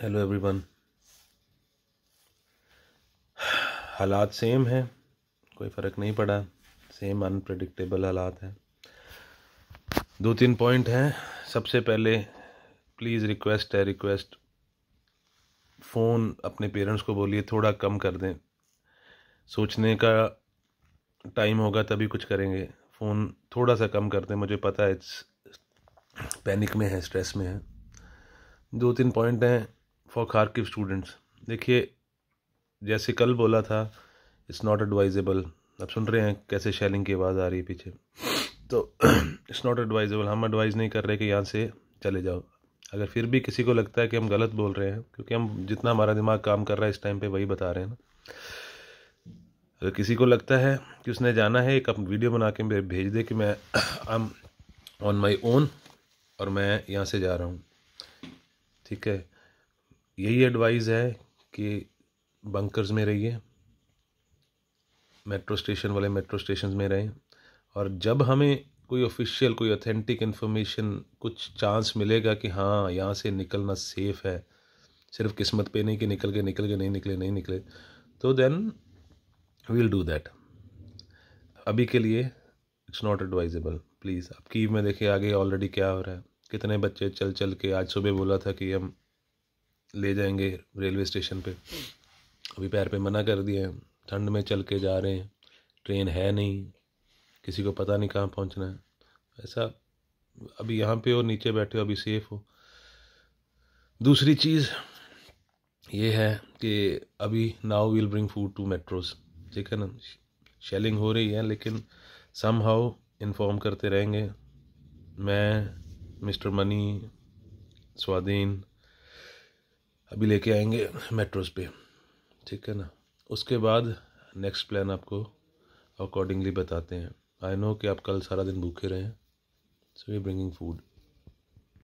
hello everyone हालात same है कोई फ़र्क नहीं पड़ा सेम अनप्रडिक्टेबल हालात हैं दो तीन पॉइंट हैं सबसे पहले प्लीज़ रिक्वेस्ट है रिक्वेस्ट फ़ोन अपने पेरेंट्स को बोलिए थोड़ा कम कर दें सोचने का टाइम होगा तभी कुछ करेंगे फ़ोन थोड़ा सा कम कर दें मुझे पता है इट्स पैनिक में है स्ट्रेस में है दो तीन पॉइंट हैं फॉर के स्टूडेंट्स देखिए जैसे कल बोला था इट्स नॉट एडवाइजेबल आप सुन रहे हैं कैसे शैलिंग की आवाज़ आ रही है पीछे तो इट्स नॉट एडवाइजेबल हम एडवाइज़ नहीं कर रहे कि यहाँ से चले जाओ अगर फिर भी किसी को लगता है कि हम गलत बोल रहे हैं क्योंकि हम जितना हमारा दिमाग काम कर रहा है इस टाइम पे वही बता रहे हैं ना अगर किसी को लगता है कि उसने जाना है एक आप वीडियो बना के भेज दे कि मैं I am on my own और मैं यहाँ से जा रहा हूँ ठीक है यही एडवाइस है कि बंकर्स में रहिए मेट्रो स्टेशन वाले मेट्रो स्टेशन में रहें और जब हमें कोई ऑफिशियल कोई ऑथेंटिक इन्फॉर्मेशन कुछ चांस मिलेगा कि हाँ यहाँ से निकलना सेफ़ है सिर्फ किस्मत पे नहीं कि निकल के निकल के नहीं निकले नहीं निकले तो देन वील डू दैट अभी के लिए इट्स नॉट एडवाइजेबल प्लीज़ आप कीव में देखिए आगे ऑलरेडी क्या हो रहा है कितने बच्चे चल चल के आज सुबह बोला था कि हम ले जाएंगे रेलवे स्टेशन पे अभी पैर पे मना कर दिया है ठंड में चल के जा रहे हैं ट्रेन है नहीं किसी को पता नहीं कहाँ पहुँचना है ऐसा अभी यहाँ पे हो नीचे बैठे हो अभी सेफ़ हो दूसरी चीज़ ये है कि अभी now will bring food to metros ठीक है ना शेलिंग हो रही है लेकिन सम हाउ इन्फॉर्म करते रहेंगे मैं मिस्टर मनी स्वाधीन अभी लेके आएंगे मेट्रोस पे ठीक है ना उसके बाद नेक्स्ट प्लान आपको अकॉर्डिंगली बताते हैं आई नो कि आप कल सारा दिन भूखे रहे सो वी ब्रिंगिंग फूड